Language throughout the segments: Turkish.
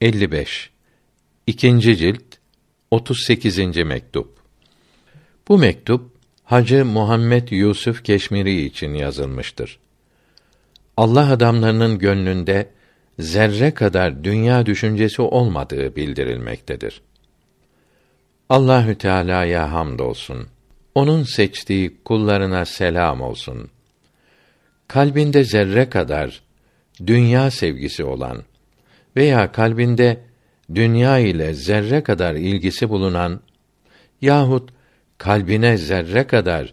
55 İkinci cilt 38. mektup Bu mektup Hacı Muhammed Yusuf Keşmiri için yazılmıştır. Allah adamlarının gönlünde zerre kadar dünya düşüncesi olmadığı bildirilmektedir. Allahü Teala'ya hamdolsun. Onun seçtiği kullarına selam olsun. Kalbinde zerre kadar dünya sevgisi olan veya kalbinde dünya ile zerre kadar ilgisi bulunan yahut kalbine zerre kadar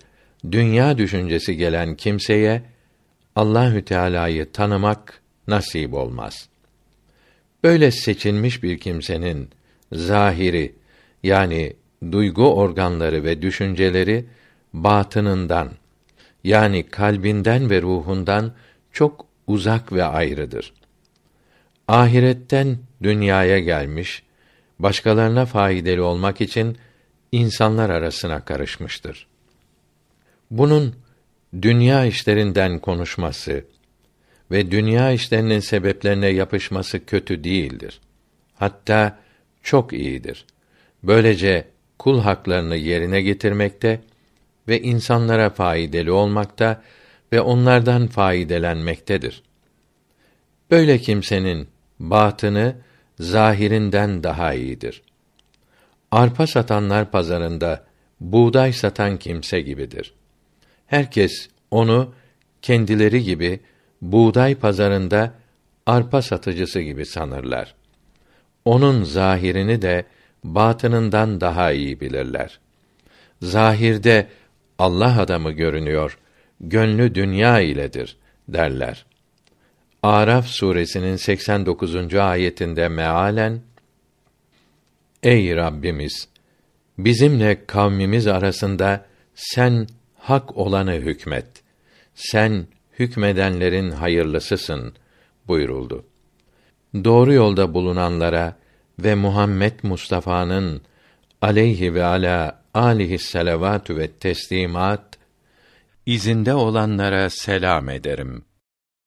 dünya düşüncesi gelen kimseye Allahü Teala'yı tanımak nasip olmaz. Böyle seçilmiş bir kimsenin zahiri yani duygu organları ve düşünceleri batınından yani kalbinden ve ruhundan çok uzak ve ayrıdır ahiretten dünyaya gelmiş, başkalarına faydalı olmak için insanlar arasına karışmıştır. Bunun dünya işlerinden konuşması ve dünya işlerinin sebeplerine yapışması kötü değildir. Hatta çok iyidir. Böylece kul haklarını yerine getirmekte ve insanlara faydalı olmakta ve onlardan faydelenmektedir. Böyle kimsenin batını zahirinden daha iyidir. Arpa satanlar pazarında buğday satan kimse gibidir. Herkes onu kendileri gibi buğday pazarında arpa satıcısı gibi sanırlar. Onun zahirini de batınından daha iyi bilirler. Zahirde Allah adamı görünüyor, gönlü dünya iledir derler. Araf suresinin 89. ayetinde mealen Ey Rabbimiz bizimle kavmimiz arasında sen hak olanı hükmet. Sen hükmedenlerin hayırlısısın buyuruldu. Doğru yolda bulunanlara ve Muhammed Mustafa'nın aleyhi ve ala alihi selavatü ve teslimat izinde olanlara selam ederim.''